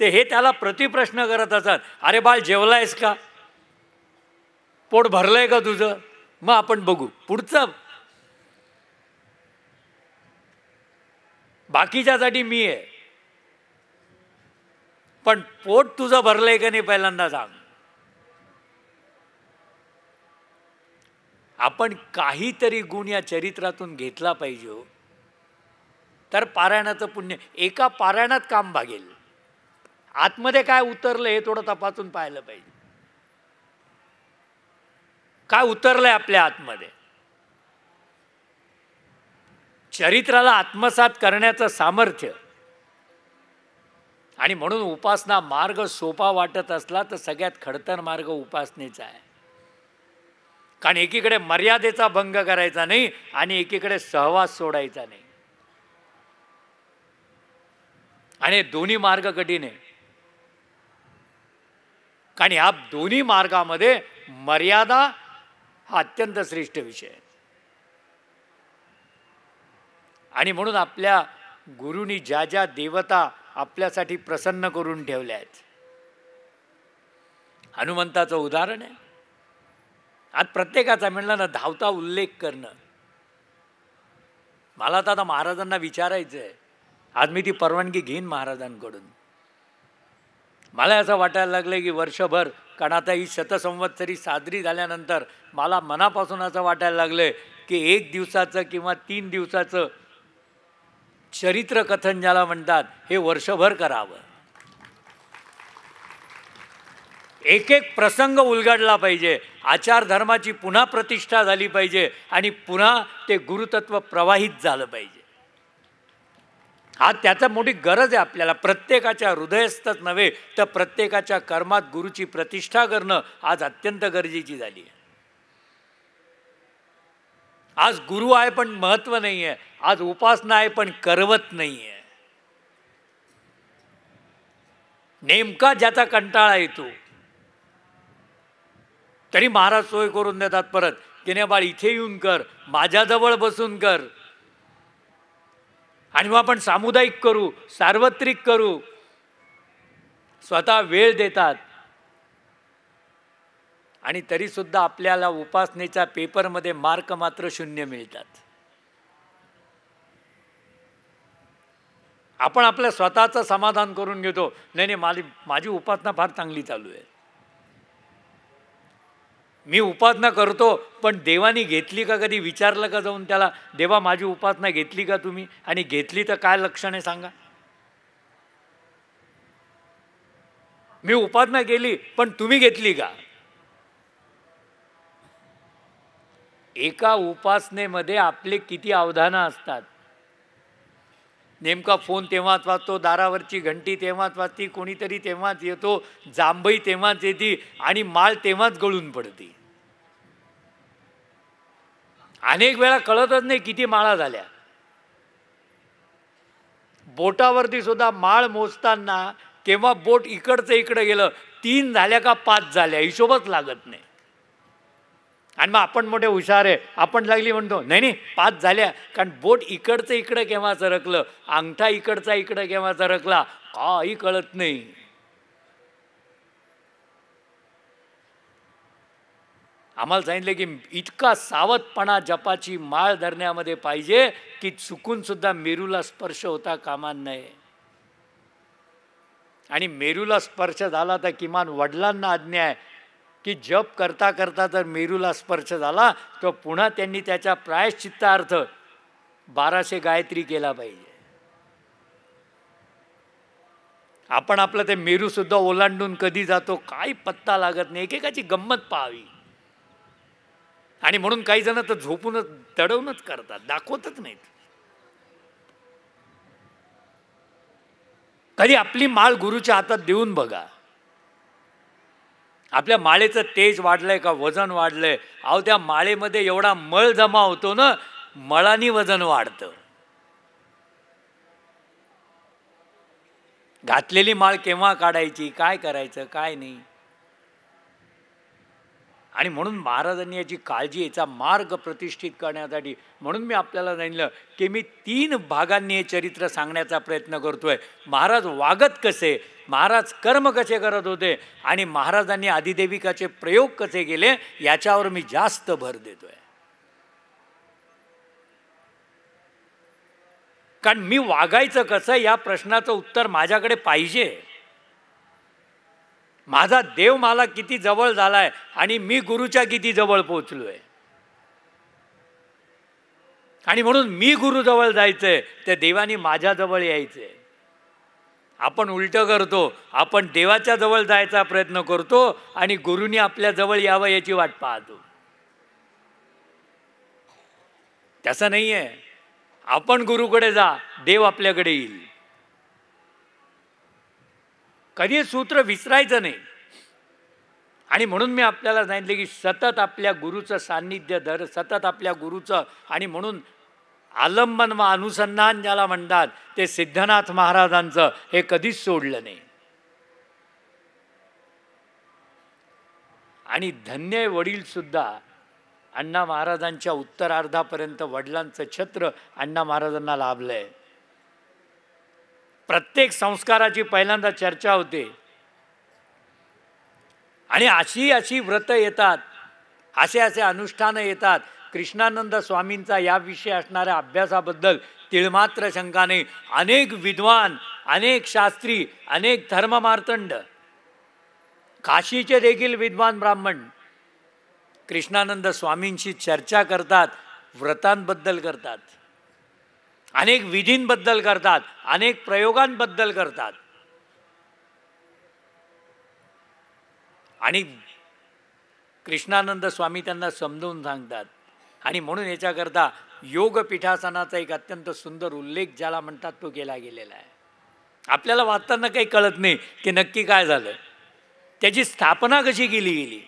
S3: ते हे त्याला प्रतिप्रश्न करत असतात अरे बाळ जेवलायस का पोट भरलंय का तुझं मग आपण बघू पुढचं बाकीच्यासाठी मी आहे पण पोट तुझं भरलंय आहे का नाही पहिल्यांदा सांग आपण काहीतरी गुण या चरित्रातून घेतला पाहिजे हो तर पारायणाचं पुण्य एका पारायणात काम भागेल आतमध्ये काय उतरलं हे थोडं तपासून पाहिलं पाहिजे काय उतरलंय आपल्या आतमध्ये चरित्राला आत्मसात करण्याचं सामर्थ्य आणि म्हणून उपासना मार्ग सोपा वाटत असला तर सगळ्यात खडतर मार्ग उपासनेचा आहे कारण एकीकडे मर्यादेचा भंग करायचा नाही आणि एकीकडे सहवास सोडायचा नाही आणि दोन्ही मार्ग कठीण आहे कारण ह्या दोन्ही मार्गामध्ये मर्यादा हा अत्यंत श्रेष्ठ विषय आहे आणि म्हणून आपल्या गुरुनी ज्या ज्या देवता आपल्यासाठी प्रसन्न करून ठेवल्या आहेत हनुमंताचं उदाहरण आहे आज प्रत्येकाचा म्हणलं ना धावता उल्लेख करणं मला तर आता महाराजांना विचारायचं आहे आज मी ती परवानगी घेईन महाराजांकडून मला असं वाटायला लागलं की वर्षभर आता ही शतसंवत्सरी साजरी झाल्यानंतर मला मनापासून असं वाटायला लागलं की एक दिवसाचं किंवा तीन दिवसाचं चरित्र कथन ज्याला म्हणतात हे वर्षभर करावं एक एक प्रसंग उलगडला पाहिजे आचार धर्माची पुन्हा प्रतिष्ठा झाली पाहिजे आणि पुन्हा ते गुरुतत्व प्रवाहित झालं पाहिजे आज त्याचा मोठी गरज आहे आपल्याला प्रत्येकाच्या हृदयस्थच नव्हे तर प्रत्येकाच्या कर्मात गुरुची प्रतिष्ठा करणं आज अत्यंत गरजेची झाली आहे आज गुरु आहे पण महत्व नाही आहे आज उपासना आहे पण करवत नाही आहे नेमका ज्याचा कंटाळा येतो तरी महाराज सोय करून देतात परत की बाळ इथे येऊन कर माझ्याजवळ बसून कर आणि मग आपण सामुदायिक करू सार्वत्रिक करू स्वतः वेळ देतात आणि तरीसुद्धा आपल्याला उपासनेच्या पेपरमध्ये मार्क मात्र शून्य मिळतात आपण आपल्या स्वतःचं समाधान करून घेतो नाही नाही माझी माझी उपासना फार चांगली चालू आहे मी उपासना करतो पण देवाने घेतली का कधी विचारलं का जाऊन त्याला देवा माझी उपासना घेतली का तुम्ही आणि घेतली तर काय लक्षणे सांगा मी उपासना केली पण तुम्ही घेतली का एका उपासनेमध्ये आपले किती अवधानं असतात नेमका फोन तेव्हाच वाचतो दारावरची घंटी तेव्हाच वाचती कोणीतरी तेव्हाच येतो जांभई तेव्हाच येते आणि माळ तेव्हाच गळून पडते अनेक वेळा कळतच नाही किती माळा झाल्या बोटावरती सुद्धा माळ मोजताना केव्हा बोट इकडचं इकडं गेलं तीन झाल्या का पाच झाल्या हिशोबच लागत नाही आणि मग आपण मोठे हुशार आहे आपण लागली म्हणतो नाही नाही पाच झाल्या कारण बोट इकडचं इकडं केव्हा सरकलं अंगठा इकडचा इकडं केव्हा सरकला काही कळत नाही आम्हाला सांगितलं की इतका सावधपणा जपाची माळ धरण्यामध्ये पाहिजे की चुकून सुद्धा मेरूला स्पर्श होता कामान नये आणि मेरूला स्पर्श झाला तर किमान वडिलांना आज्ञा आहे की जप करता करता जर मेरूला स्पर्श झाला तर पुन्हा त्यांनी त्याच्या प्रायश्चित्तार्थ बाराशे गायत्री केला पाहिजे आपण आपलं ते मेरू सुद्धा ओलांडून कधी जातो काही पत्ता लागत नाही एकेकाची गंमत पाहावी आणि म्हणून काही जण तर झोपूनच दडवूनच करतात दाखवतच नाहीत कधी आपली माळ गुरुच्या हातात देऊन बघा आपल्या माळेचं तेज वाढलंय का वजन वाढलंय अहो त्या माळेमध्ये एवढा मळ जमा होतो ना मळानी वजन वाढतं घातलेली माळ केव्हा काढायची काय करायचं काय नाही आणि म्हणून महाराजांनी याची काळजी याचा मार्ग प्रतिष्ठित करण्यासाठी म्हणून मी आपल्याला सांगितलं की मी तीन भागांनी हे चरित्र सांगण्याचा प्रयत्न करतोय महाराज वागत कसे महाराज कर्म कसे करत होते आणि महाराजांनी आदिदेविकाचे प्रयोग कसे केले याच्यावर मी जास्त भर देतोय कारण मी वागायचं कसं या प्रश्नाचं उत्तर माझ्याकडे पाहिजे माझा देव मला किती जवळ झालाय आणि मी गुरुच्या किती जवळ पोचलो आहे आणि म्हणून मी गुरुजवळ जायचं आहे त्या देवाने माझ्याजवळ यायचंय आपण उलट करतो आपण देवाच्या जवळ जायचा प्रयत्न करतो आणि गुरुनी जवळ यावं याची वाट पाहतो तसं नाही आहे आपण गुरुकडे जा देव आपल्याकडे येईल कधी सूत्र विसरायचं नाही आणि म्हणून मी आपल्याला सांगितले की सतत आपल्या गुरुचं सान्निध्य दर सतत आपल्या गुरुचं आणि म्हणून आलंबन व अनुसंधान ज्याला म्हणतात ते सिद्धनाथ महाराजांचं हे कधीच सोडलं नाही आणि धन्य सुद्धा अण्णा महाराजांच्या उत्तरार्धापर्यंत वडिलांचं छत्र अण्णा महाराजांना लाभलं आहे प्रत्येक संस्काराची पहिल्यांदा चर्चा होते आणि अशी अशी व्रतं येतात असे असे अनुष्ठानं येतात कृष्णानंद स्वामींचा याविषयी असणाऱ्या अभ्यासाबद्दल तिळमात्र शंकाने अनेक विद्वान अनेक शास्त्री अनेक धर्ममार्तंड काशीचे देखील विद्वान ब्राह्मण कृष्णानंद स्वामींशी चर्चा करतात व्रतांबद्दल करतात अनेक विधींबद्दल करतात अनेक प्रयोगांबद्दल करतात आणि कृष्णानंद स्वामी त्यांना समजवून सांगतात आणि म्हणून याच्याकरता योगपीठासनाचा एक अत्यंत सुंदर उल्लेख ज्याला म्हणतात तो केला गेलेला आहे आपल्याला वाचताना काही कळत नाही की नक्की काय झालं त्याची स्थापना कशी केली गेली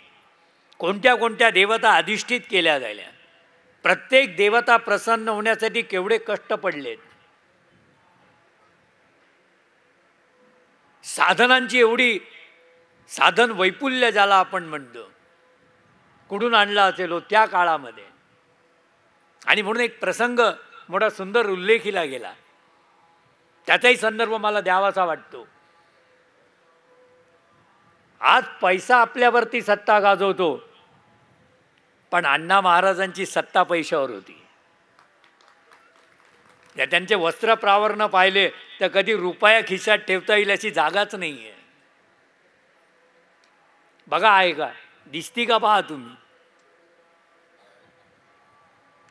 S3: कोणत्या कोणत्या देवता अधिष्ठित केल्या जायला प्रत्येक देवता प्रसन्न होण्यासाठी केवढे कष्ट पडलेत साधनांची एवढी साधन वैपुल्य ज्याला आपण म्हणतो कुठून आणला असेल हो त्या काळामध्ये आणि म्हणून एक प्रसंग मोठा सुंदर उल्लेखीला गेला त्याचाही संदर्भ मला द्यावासा वाटतो आज पैसा आपल्यावरती सत्ता गाजवतो पण अण्णा महाराजांची सत्ता पैशावर होती त्या त्यांचे वस्त्र प्रावरण पाहिले तर कधी रुपया खिशात ठेवता येईल अशी जागाच नाही आहे बघा आहे का दिसती का पहा तुम्ही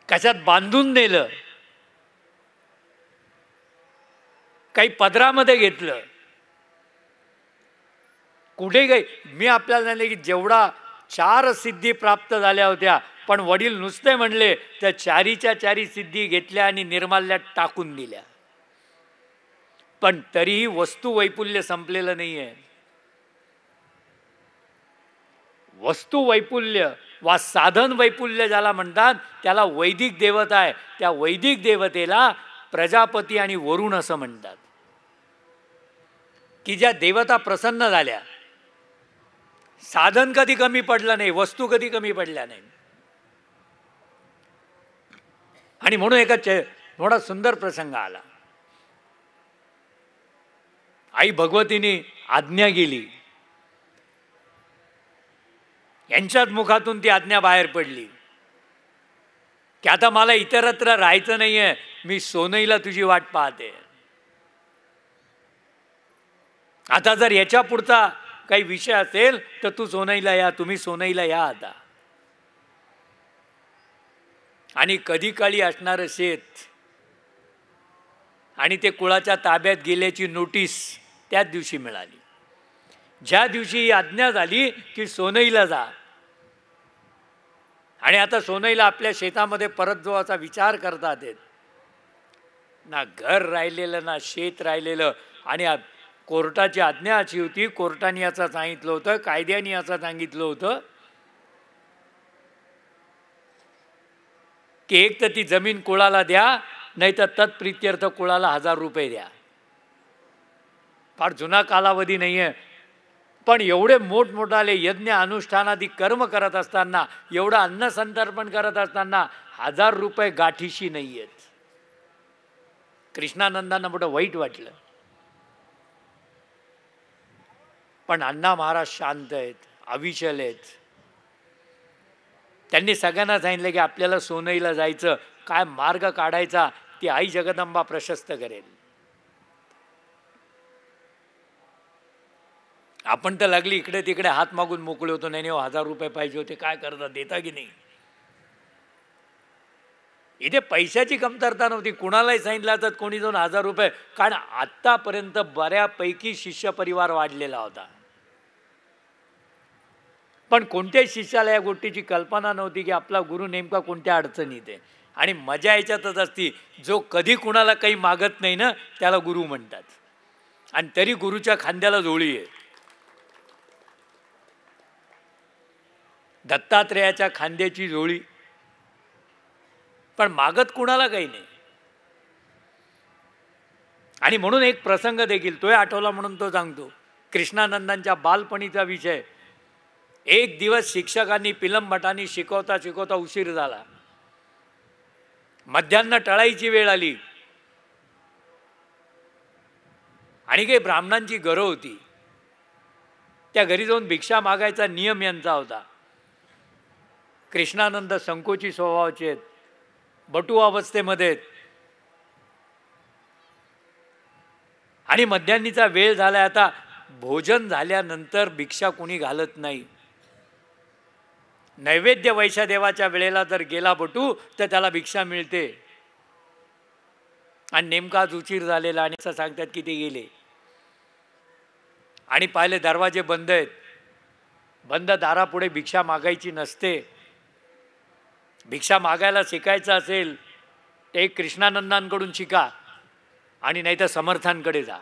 S3: कशात बांधून नेलं काही पदरामध्ये घेतलं कुठे काही मी आपल्याला की जेवढा चार सिद्धी प्राप्त झाल्या होत्या पण वडील नुसते म्हणले त्या चारीच्या चारी सिद्धी घेतल्या आणि निर्माल्यात टाकून दिल्या पण तरीही वस्तू वैपुल्य संपलेलं नाही आहे वस्तू वैपुल्य वा साधन वैपुल्य ज्याला म्हणतात त्याला वैदिक देवता आहे त्या वैदिक देवतेला प्रजापती आणि वरुण असं म्हणतात की ज्या देवता प्रसन्न झाल्या साधन कधी कमी पडलं नाही वस्तू कधी कमी पडल्या नाही आणि म्हणून एका थोडा सुंदर प्रसंग आला आई भगवतीने आज्ञा गेली यांच्याच मुखातून ती आज्ञा बाहेर पडली की आता मला इतरत्र राहायचं नाहीये मी सोनईला तुझी वाट पाहते आता जर याच्या पुढचा काही विषय असेल तर तू सोनईला या तुम्ही सोनईला या आता आणि कधी काळी असणार शेत आणि ते कुळाच्या ताब्यात गेल्याची नोटीस त्याच दिवशी मिळाली ज्या दिवशी ही आज्ञा झाली की सोनईला जा आणि आता सोनईला आपल्या शेतामध्ये परत जो असा विचार करतात ना घर राहिलेलं ना शेत राहिलेलं आणि कोर्टाची आज्ञा अशी होती कोर्टाने याचं सांगितलं होतं कायद्याने याचं सांगितलं होतं की एक तर ती जमीन कुळाला द्या नाही तर तत्प्रित्यर्थ कुळाला हजार रुपये द्या फार जुना कालावधी नाही आहे पण एवढे मोठमोठाले यज्ञ अनुष्ठानादी कर्म करत असताना एवढं अन्नसंतर्पण करत असताना हजार रुपये गाठीशी नाही आहेत कृष्णानंदांना मोठं वाईट वाटलं पण अण्णा महाराज शांत आहेत अविचल आहेत त्यांनी सगळ्यांना सांगितलं की आपल्याला सोनईला जायचं काय मार्ग काढायचा ती आई जगदंबा प्रशस्त करेल आपण तर लागली इकडे तिकडे हात मागून मोकळे होतो नाही नाही हो, हजार रुपये पाहिजे होते काय करता देता की नाही इथे पैशाची कमतरता नव्हती कुणालाही सांगितलं जात कोणी दोन हजार रुपये कारण आतापर्यंत बऱ्यापैकी शिष्य परिवार वाढलेला होता पण कोणत्याही शिष्याला या गोष्टीची कल्पना नव्हती की आपला गुरु नेमका कोणत्या अडचणीत आहे आणि मजा याच्यातच असती जो कधी कुणाला काही मागत नाही ना त्याला गुरु म्हणतात आणि तरी गुरुच्या खांद्याला जोळी आहे दत्तात्रेयाच्या खांद्याची जोळी पण मागत कुणाला काही नाही आणि म्हणून एक प्रसंग देखील तोय आठवला म्हणून तो सांगतो कृष्णानंदांच्या बालपणीचा विषय एक दिवस शिक्षकांनी पिलंभटांनी शिकवता शिकवता उशीर झाला मध्यान्ह टळायची वेळ आली आणि काही ब्राह्मणांची घरं होती त्या घरी जाऊन भिक्षा मागायचा नियम यांचा होता कृष्णानंद संकोची स्वभावाचे आहेत बटू अवस्थेमध्ये आणि मध्यान्नीचा वेळ झालाय आता भोजन झाल्यानंतर भिक्षा कुणी घालत नाही नैवेद्य वैशादेवाच्या वेळेला जर गेला बटू तर त्याला भिक्षा मिळते आणि नेमका जुचीर उशीर झालेला आणि असं सांगतात की ते गेले आणि पाहिले दरवाजे बंद आहेत बंद दारापुढे भिक्षा मागायची नसते भिक्षा मागायला शिकायचं असेल ते कृष्णानंदांकडून शिका आणि नाही तर समर्थांकडे जा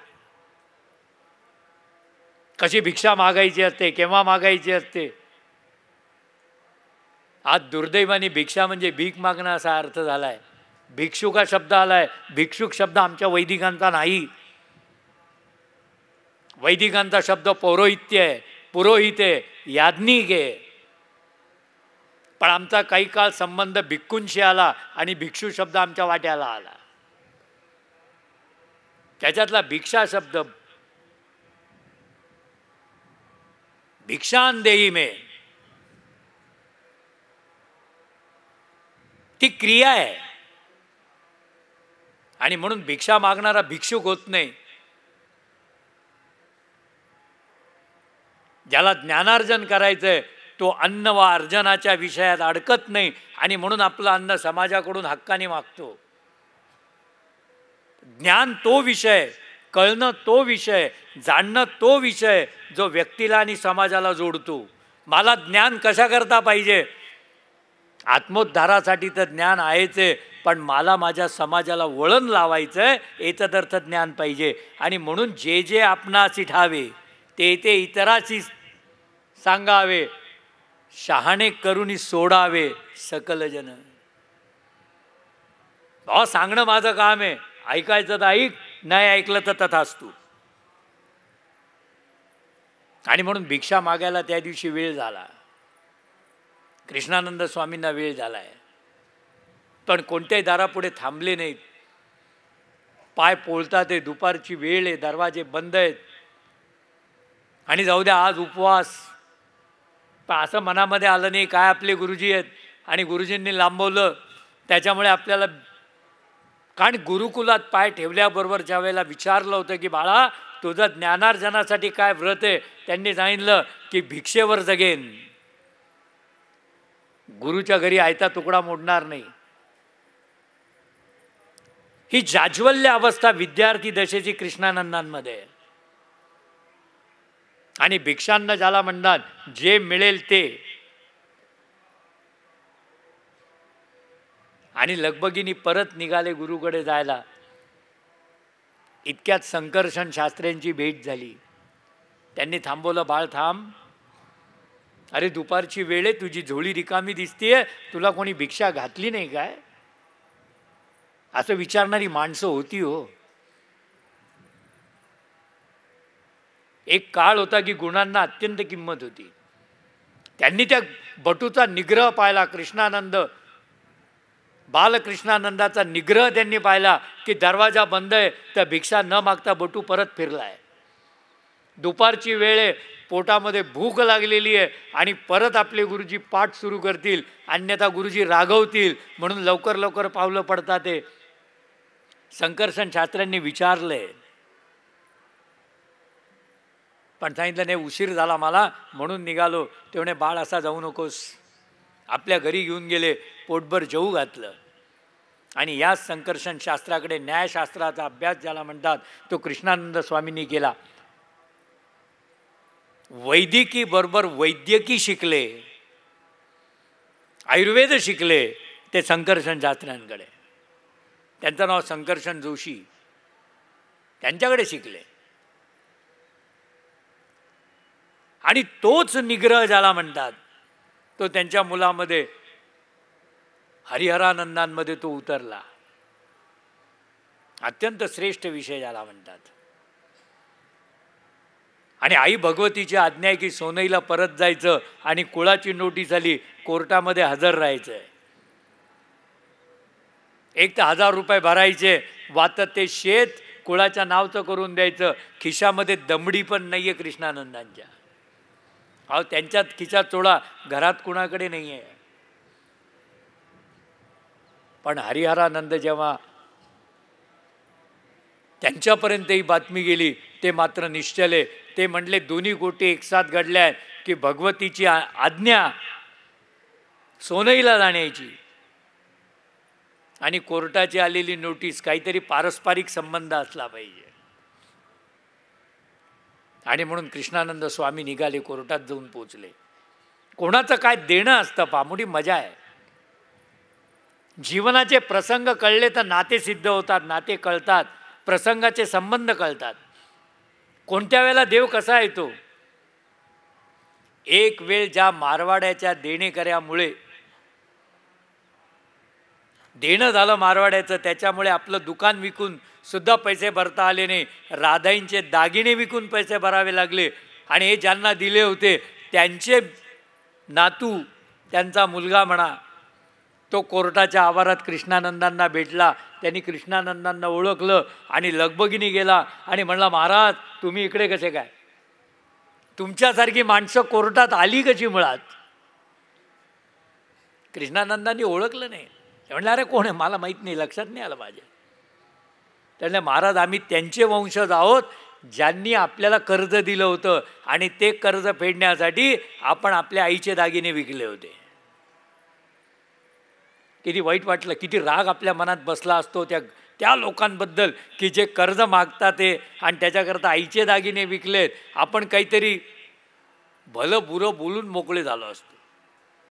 S3: कशी भिक्षा मागायची असते केव्हा मागायची असते आज दुर्दैवाने भिक्षा म्हणजे भीक मागणं असा अर्थ झालाय आहे भिक्षुक हा शब्द आलाय भिक्षुक शब्द आमच्या वैदिकांचा नाही वैदिकांचा शब्द पौरोहित्य आहे पुरोहित आहे याज्ञिक आहे पण आमचा काही काळ संबंध भिक्खूंशी आला आणि भिक्षू शब्द आमच्या वाट्याला आला त्याच्यातला भिक्षा शब्द भिक्षान देई मे ती क्रिया आहे आणि म्हणून भिक्षा मागणारा भिक्षुक होत नाही ज्याला ज्ञानार्जन करायचंय तो अन्न व अर्जनाच्या विषयात अडकत नाही आणि म्हणून आपलं अन्न समाजाकडून हक्काने मागतो ज्ञान तो विषय कळणं तो विषय जाणणं तो विषय जो व्यक्तीला आणि समाजाला जोडतो मला ज्ञान कशा करता पाहिजे आत्मोद्धारासाठी तर ज्ञान आहेच आहे पण मला माझ्या समाजाला वळण लावायचं आहे ज्ञान पाहिजे आणि म्हणून जे जे आपणाशी ठावे ते ते इतराशी सांगावे शहाणे करून सोडावे सकलजन अ सांगणं माझं काम आहे ऐकायचं तर ऐक नाही ऐकलं तर तथाच तू आणि म्हणून भिक्षा मागायला त्या दिवशी वेळ झाला कृष्णानंद स्वामींना वेळ झालाय पण कोणत्याही दारापुढे थांबले नाहीत पाय पोळतात आहे दुपारची वेळ आहे दरवाजे बंद आहेत आणि जाऊ द्या आज उपवास पण असं मनामध्ये आलं नाही काय आपले गुरुजी आहेत आणि गुरुजींनी लांबवलं त्याच्यामुळे आपल्याला कारण गुरुकुलात पाय ठेवल्याबरोबर ज्या वेळेला विचारलं होतं की बाळा तुझं ज्ञानार्जनासाठी काय व्रत आहे त्यांनी सांगितलं की भिक्षेवर जगेन गुरुच्या घरी आयता तुकडा मोडणार नाही ही जाज्वल्य अवस्था विद्यार्थी दशेची कृष्णानंदांमध्ये आणि भिक्षांना जाला म्हणतात जे मिळेल ते आणि लगबगीनी परत निघाले गुरुकडे जायला इतक्यात संकर्षण शास्त्र्यांची भेट झाली त्यांनी थांबवलं बाळ थांब अरे दुपारची वेळ आहे तुझी झोळी रिकामी दिसतीये तुला कोणी भिक्षा घातली नाही काय असं विचारणारी माणसं होती हो एक काळ होता की गुणांना अत्यंत किंमत होती त्यांनी त्या बटूचा निग्रह पाहिला कृष्णानंद बालकृष्णानंदाचा निग्रह त्यांनी पाहिला की दरवाजा बंद आहे त्या भिक्षा न मागता बटू परत फिरला आहे दुपारची वेळ आहे पोटामध्ये भूक लागलेली आहे आणि परत आपले गुरुजी पाठ सुरू करतील अन्यथा गुरुजी रागवतील म्हणून लवकर लवकर पावलं पडतात ते शंकरसन शास्त्रांनी विचारलं पण सांगितलं नाही उशीर झाला मला म्हणून निघालो तेवढे बाळ असा जाऊ नकोस आपल्या घरी घेऊन गेले पोटभर जेऊ घातलं आणि याच संकर्षण शास्त्राकडे न्यायशास्त्राचा अभ्यास ज्याला म्हणतात तो कृष्णानंद स्वामींनी केला वैद्यकी बरोबर वैद्यकी शिकले आयुर्वेद शिकले ते संकर्षण शास्त्र्यांकडे त्यांचं नाव संकर्षण जोशी त्यांच्याकडे शिकले आणि तोच निग्रह झाला म्हणतात तो त्यांच्या मुलामध्ये हरिहरानंदांमध्ये तो उतरला अत्यंत श्रेष्ठ विषय झाला म्हणतात आणि आई भगवतीची आज्ञा आहे की सोनईला परत जायचं आणि कुळाची नोटीस आली कोर्टामध्ये हजर राहायचं एक तर हजार रुपये भरायचे वाटत ते शेत कुळाच्या नावचं करून द्यायचं खिशामध्ये दमडी पण नाही आहे कृष्णानंदांच्या अहो त्यांच्यात खिचा चोळा घरात कुणाकडे नाही आहे पण हरिहरानंद जेव्हा त्यांच्यापर्यंत ही बातमी गेली ते मात्र निश्चले ते म्हणले दोन्ही गोटी एकसाथ घडल्या आहेत की भगवतीची आज्ञा सोनईला जाण्याची आणि कोर्टाची आलेली नोटीस काहीतरी पारस्परिक संबंध असला पाहिजे आणि म्हणून कृष्णानंद स्वामी निघाले कोर्टात जाऊन पोचले कोणाचं काय देणं असतं पा मजा आहे जीवनाचे प्रसंग कळले तर नाते सिद्ध होतात नाते कळतात प्रसंगाचे संबंध कळतात कोणत्या वेळेला देव कसा येतो एक वेळ ज्या मारवाड्याच्या देणेकऱ्यामुळे देणं झालं मारवाड्याचं त्याच्यामुळे आपलं दुकान विकून सुद्धा पैसे भरता आले नाही राधाईंचे दागिने विकून पैसे भरावे लागले आणि हे ज्यांना दिले होते त्यांचे नातू त्यांचा मुलगा म्हणा तो कोर्टाच्या आवारात कृष्णानंदांना भेटला त्यांनी कृष्णानंदांना ओळखलं आणि लगबगिनी गेला आणि म्हणला महाराज तुम्ही इकडे कसे काय तुमच्यासारखी माणसं कोर्टात आली कशी मुळात कृष्णानंदांनी ओळखलं नाही म्हणलं अरे कोण आहे मला माहीत नाही लक्षात नाही आलं माझ्या त्यांना महाराज आम्ही त्यांचे वंशज आहोत ज्यांनी आपल्याला कर्ज दिलं होतं आणि ते कर्ज फेडण्यासाठी आपण आपल्या आईचे दागिने विकले होते किती वाईट वाटलं किती राग आपल्या मनात बसला असतो त्या त्या लोकांबद्दल की जे कर्ज मागतात ते आणि त्याच्याकरता आईचे दागिने विकलेत आपण काहीतरी भलं बुरं बोलून मोकळे झालो असतो